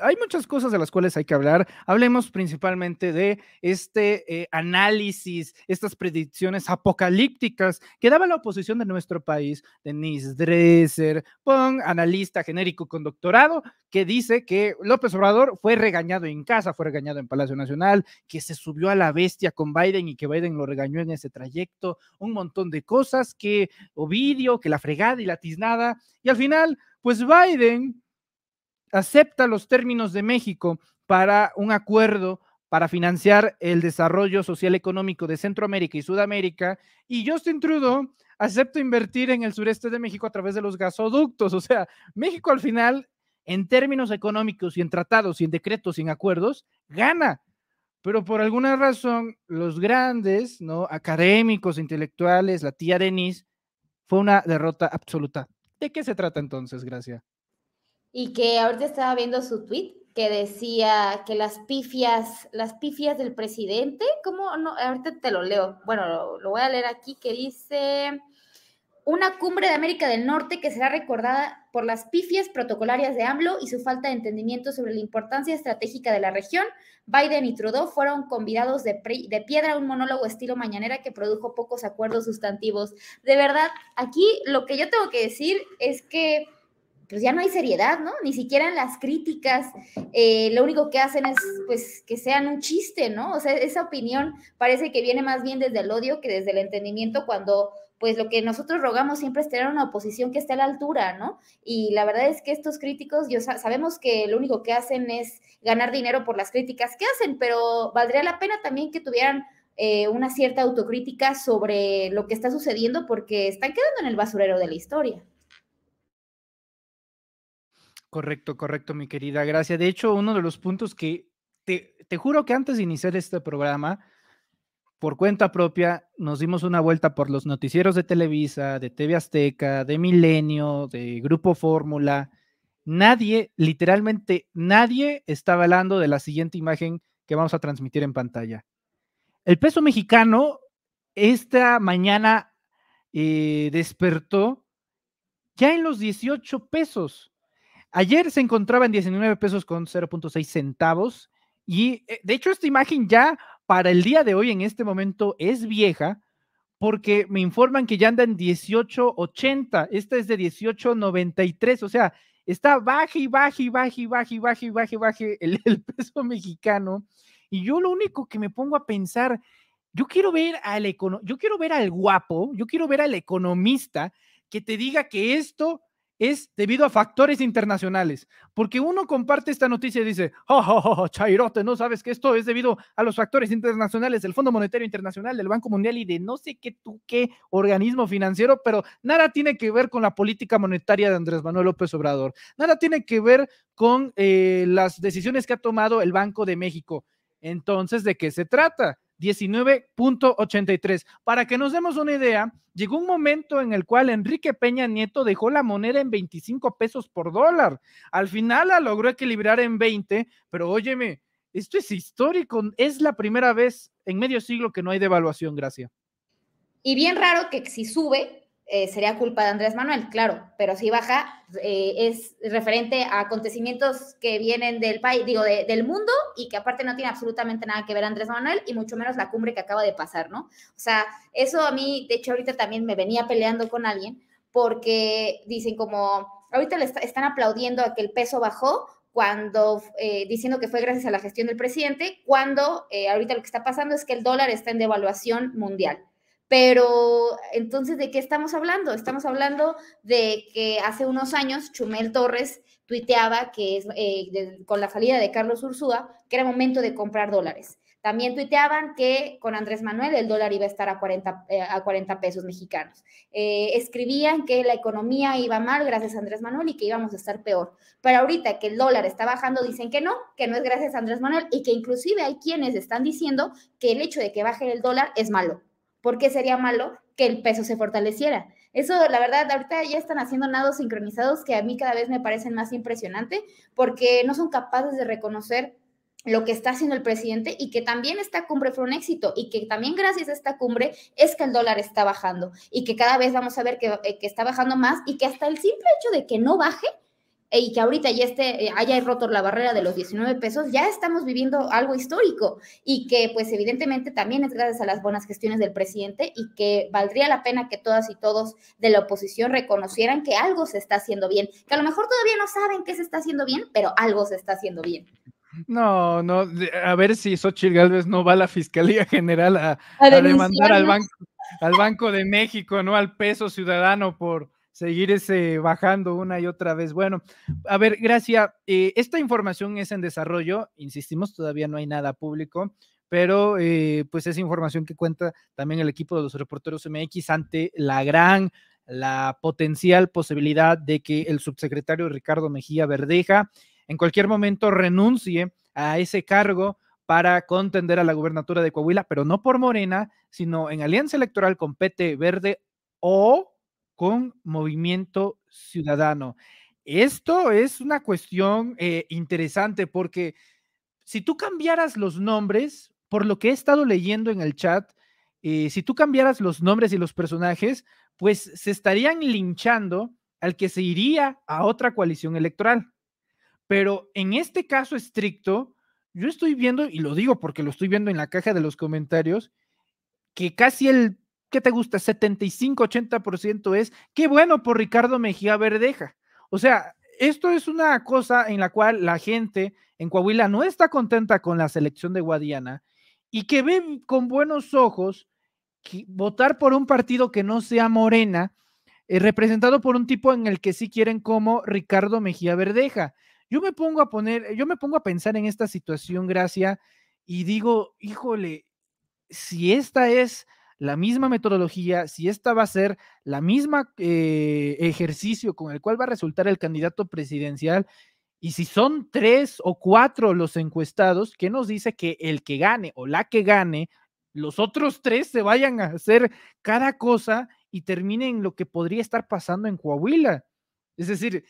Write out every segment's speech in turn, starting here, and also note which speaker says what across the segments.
Speaker 1: Hay muchas cosas de las cuales hay que hablar. Hablemos principalmente de este eh, análisis, estas predicciones apocalípticas que daba la oposición de nuestro país, Denise Dresser, un analista genérico con doctorado, que dice que López Obrador fue regañado en casa, fue regañado en Palacio Nacional, que se subió a la bestia con Biden y que Biden lo regañó en ese trayecto, un montón de cosas que Ovidio, que la fregada y la tiznada, y al final, pues Biden acepta los términos de México para un acuerdo para financiar el desarrollo social económico de Centroamérica y Sudamérica, y Justin Trudeau acepta invertir en el sureste de México a través de los gasoductos. O sea, México al final, en términos económicos y en tratados y en decretos y en acuerdos, gana. Pero por alguna razón, los grandes, ¿no? Académicos, intelectuales, la tía Denise, fue una derrota absoluta. ¿De qué se trata entonces, Gracia?
Speaker 2: y que ahorita estaba viendo su tweet que decía que las pifias, las pifias del presidente, ¿cómo? No, ahorita te lo leo. Bueno, lo, voy a leer aquí que dice una cumbre de América del Norte que será recordada por las pifias protocolarias de AMLO y su falta de entendimiento sobre la importancia estratégica de la región. Biden y Trudeau fueron convidados de, de piedra a un monólogo estilo mañanera que produjo pocos acuerdos sustantivos. De verdad, aquí lo que yo tengo que decir es que pues ya no hay seriedad, ¿no? Ni siquiera en las críticas, eh, lo único que hacen es, pues, que sean un chiste, ¿no? O sea, esa opinión parece que viene más bien desde el odio que desde el entendimiento cuando, pues, lo que nosotros rogamos siempre es tener una oposición que esté a la altura, ¿no? Y la verdad es que estos críticos, yo sabemos que lo único que hacen es ganar dinero por las críticas que hacen, pero valdría la pena también que tuvieran eh, una cierta autocrítica sobre lo que está sucediendo porque están quedando en el basurero de la historia.
Speaker 1: Correcto, correcto, mi querida Gracias. De hecho, uno de los puntos que te, juro que antes de iniciar este programa, por cuenta propia, nos dimos una vuelta por los noticieros de Televisa, de TV Azteca, de Milenio, de Grupo Fórmula. Nadie, literalmente nadie, estaba hablando de la siguiente imagen que vamos a transmitir en pantalla. El peso mexicano esta mañana eh, despertó ya en los 18 pesos. Ayer se encontraba en 19 pesos con 0.6 centavos y eh, de hecho esta imagen ya para el día de hoy en este momento es vieja porque me informan que ya anda en 18.80, esta es de 18.93, o sea, está baje y baje y baje y baje y baje y baje el, peso mexicano y yo lo único que me pongo a pensar, yo quiero ver al econo yo quiero ver al guapo, yo quiero ver al economista que te diga que esto es debido a factores internacionales, porque uno comparte esta noticia y dice, oh, oh, oh, Chairote, no sabes que esto es debido a los factores internacionales del Fondo Monetario Internacional, del Banco Mundial y de no sé qué tú qué organismo financiero, pero nada tiene que ver con la política monetaria de Andrés Manuel López Obrador, nada tiene que ver con eh, las decisiones que ha tomado el Banco de México. Entonces, ¿de qué se trata? 19.83. Para que nos demos una idea, llegó un momento en el cual Enrique Peña Nieto dejó la moneda en 25 pesos por dólar. Al final la logró equilibrar en 20, pero óyeme, esto es histórico, es la primera vez en medio siglo que no hay devaluación, gracias.
Speaker 2: Y bien raro que si sube, eh, sería culpa de Andrés Manuel, claro, pero si baja eh, es referente a acontecimientos que vienen del país, digo, del mundo y que aparte no tiene absolutamente nada que ver Andrés Manuel y mucho menos la cumbre que acaba de pasar, ¿no? O sea, eso a mí, de hecho, ahorita también me venía peleando con alguien porque dicen como, ahorita le están aplaudiendo a que el peso bajó cuando eh, diciendo que fue gracias a la gestión del presidente, cuando ahorita lo que está pasando es que el dólar está en devaluación mundial. Pero entonces, ¿de qué estamos hablando? Estamos hablando de que hace unos años Chumel Torres tuiteaba que es, eh, con la salida de Carlos Ursúa, que era momento de comprar dólares. También tuiteaban que con Andrés Manuel el dólar iba a estar a 40, eh, a pesos mexicanos. Eh, escribían que la economía iba mal gracias a Andrés Manuel y que íbamos a estar peor. Pero ahorita que el dólar está bajando, dicen que no, que no es gracias a Andrés Manuel y que inclusive hay quienes están diciendo que el hecho de que baje el dólar es malo. ¿por qué sería malo que el peso se fortaleciera? Eso, la verdad, ahorita ya están haciendo nados sincronizados que a mí cada vez me parecen más impresionante porque no son capaces de reconocer lo que está haciendo el presidente y que también esta cumbre fue un éxito y que también gracias a esta cumbre es que el dólar está bajando y que cada vez vamos a ver que eh, está bajando más y que hasta el simple hecho de que no baje y que ahorita ya esté, eh, haya roto la barrera de los 19 pesos, ya estamos viviendo algo histórico y que pues evidentemente también es gracias a las buenas gestiones del presidente y que valdría la pena que todas y todos de la oposición reconocieran que algo se está haciendo bien, que a lo mejor todavía no saben qué se está haciendo bien, pero algo se está haciendo bien.
Speaker 1: No, no, a ver si Xochitl Galvez no va a la Fiscalía General a,
Speaker 2: a demandar al banco,
Speaker 1: al banco de México, ¿no? Al peso ciudadano por seguir ese bajando una y otra vez. Bueno, a ver, gracias eh, esta información es en desarrollo, insistimos, todavía no hay nada público, pero eh, pues es información que cuenta también el equipo de los reporteros MX ante la gran, la potencial posibilidad de que el subsecretario Ricardo Mejía Verdeja en cualquier momento renuncie a ese cargo para contender a la gubernatura de Coahuila, pero no por Morena, sino en alianza electoral con PT Verde o con Movimiento Ciudadano. Esto es una cuestión eh, interesante porque si tú cambiaras los nombres, por lo que he estado leyendo en el chat, eh, si tú cambiaras los nombres y los personajes, pues se estarían linchando al que se iría a otra coalición electoral. Pero en este caso estricto, yo estoy viendo, y lo digo porque lo estoy viendo en la caja de los comentarios, que casi el ¿qué te gusta? 75-80% es, qué bueno por Ricardo Mejía Verdeja. O sea, esto es una cosa en la cual la gente en Coahuila no está contenta con la selección de Guadiana y que ve con buenos ojos votar por un partido que no sea morena, eh, representado por un tipo en el que sí quieren como Ricardo Mejía Verdeja. Yo me pongo a poner, yo me pongo a pensar en esta situación, Gracia, y digo, híjole, si esta es la misma metodología, si esta va a ser la misma eh, ejercicio con el cual va a resultar el candidato presidencial, y si son tres o cuatro los encuestados, ¿qué nos dice que el que gane o la que gane, los otros tres se vayan a hacer cada cosa y terminen lo que podría estar pasando en Coahuila? Es decir,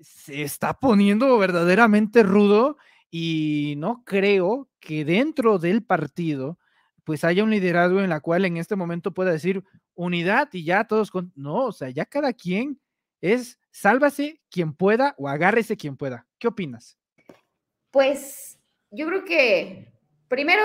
Speaker 1: se está poniendo verdaderamente rudo y no creo que dentro del partido pues haya un liderazgo en la cual en este momento pueda decir unidad y ya todos con... No, o sea, ya cada quien es sálvase quien pueda o agárrese quien pueda. ¿Qué opinas?
Speaker 2: Pues yo creo que primero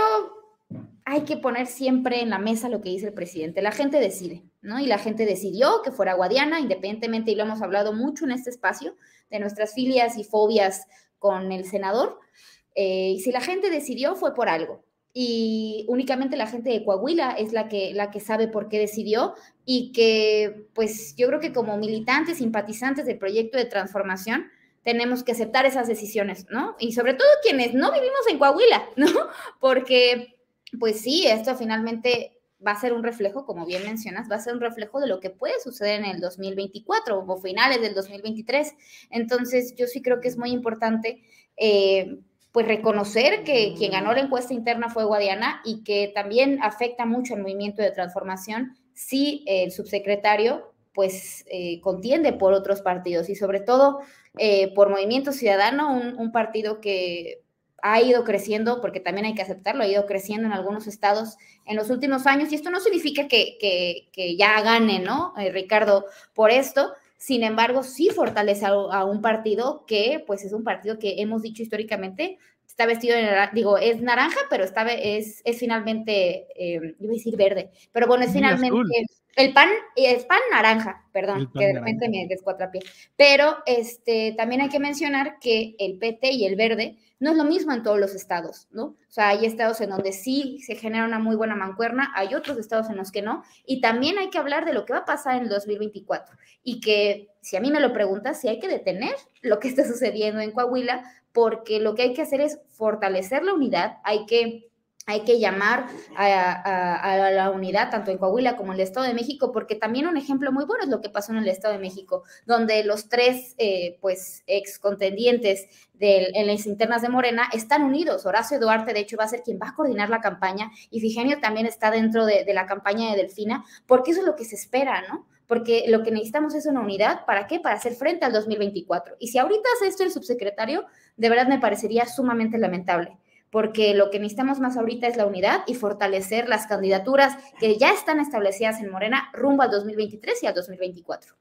Speaker 2: hay que poner siempre en la mesa lo que dice el presidente. La gente decide, ¿no? Y la gente decidió que fuera Guadiana, independientemente, y lo hemos hablado mucho en este espacio, de nuestras filias y fobias con el senador. Eh, y si la gente decidió, fue por algo y únicamente la gente de Coahuila es la que, la que sabe por qué decidió y que pues yo creo que como militantes, simpatizantes del proyecto de transformación, tenemos que aceptar esas decisiones, ¿no? Y sobre todo quienes no vivimos en Coahuila, ¿no? Porque pues sí, esto finalmente va a ser un reflejo, como bien mencionas, va a ser un reflejo de lo que puede suceder en el 2024 o finales del 2023. Entonces yo sí creo que es muy importante eh, pues reconocer que quien ganó la encuesta interna fue Guadiana y que también afecta mucho el movimiento de transformación si el subsecretario pues eh, contiende por otros partidos y sobre todo eh, por Movimiento Ciudadano, un, partido que ha ido creciendo, porque también hay que aceptarlo, ha ido creciendo en algunos estados en los últimos años y esto no significa que, ya gane, ¿no? Eh, Ricardo, por esto, sin embargo, sí fortalece a, un partido que, pues, es un partido que hemos dicho históricamente está vestido en digo, es naranja, pero está, es, es finalmente, eh, iba a decir verde, pero bueno, es finalmente el pan, es pan naranja, perdón, que de repente me descuatrapié. Pero este, también hay que mencionar que el PT y el verde no es lo mismo en todos los estados, ¿no? O sea, hay estados en donde sí se genera una muy buena mancuerna, hay otros estados en los que no, y también hay que hablar de lo que va a pasar en 2024 y que, si a mí me lo preguntas, si hay que detener lo que está sucediendo en Coahuila, porque lo que hay que hacer es fortalecer la unidad, hay que hay que llamar a, la unidad, tanto en Coahuila como en el Estado de México, porque también un ejemplo muy bueno es lo que pasó en el Estado de México, donde los tres, eh, pues, ex contendientes en las internas de Morena están unidos. Horacio Duarte, de hecho, va a ser quien va a coordinar la campaña y Figenio también está dentro de, de la campaña de Delfina, porque eso es lo que se espera, ¿no? porque lo que necesitamos es una unidad, ¿para qué? Para hacer frente al 2024. Y si ahorita hace esto el subsecretario, de verdad me parecería sumamente lamentable porque lo que necesitamos más ahorita es la unidad y fortalecer las candidaturas que ya están establecidas en Morena rumbo al 2023 y al 2024.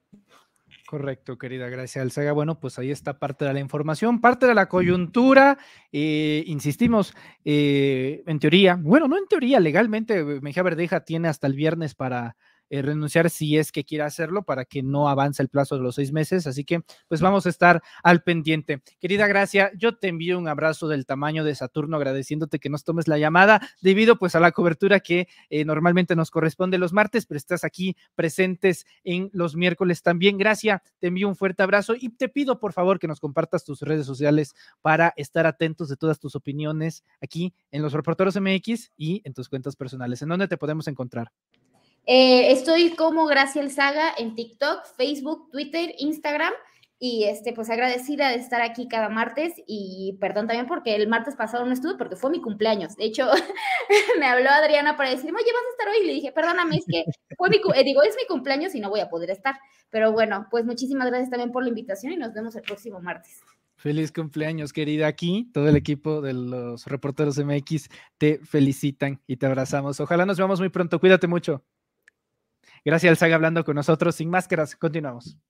Speaker 1: Correcto, querida Gracias Alzaga. Bueno, pues ahí está parte de la información, parte de la coyuntura. Eh, insistimos, eh, en teoría, bueno, no en teoría, legalmente, eh, Mejía Verdeja tiene hasta el viernes para, eh, renunciar si es que quiera hacerlo para que no avance el plazo de los seis meses. Así que, pues vamos a estar al pendiente. Querida Gracia, yo te envío un abrazo del tamaño de Saturno, agradeciéndote que nos tomes la llamada debido pues a la cobertura que eh, normalmente nos corresponde los martes, pero estás aquí presentes en los miércoles también. Gracia, te envío un fuerte abrazo y te pido por favor que nos compartas tus redes sociales para estar atentos de todas tus opiniones aquí en los reporteros MX y en tus cuentas personales. ¿En dónde te podemos encontrar?
Speaker 2: Eh, estoy como Graciel Saga en TikTok, Facebook, Twitter, Instagram. Y este, pues agradecida de estar aquí cada martes y perdón también porque el martes pasado no estuve porque fue mi cumpleaños. De hecho, me habló Adriana para decir, oye, vas a estar hoy. Y le dije, perdóname, es que fue mi, eh, digo, es mi cumpleaños y no voy a poder estar. Pero bueno, pues muchísimas gracias también por la invitación y nos vemos el próximo martes.
Speaker 1: Feliz cumpleaños, querida. Aquí todo el equipo de los reporteros MX te felicitan y te abrazamos. Ojalá nos veamos muy pronto. Cuídate mucho. Gracias, Saga, hablando con nosotros. Sin máscaras, continuamos.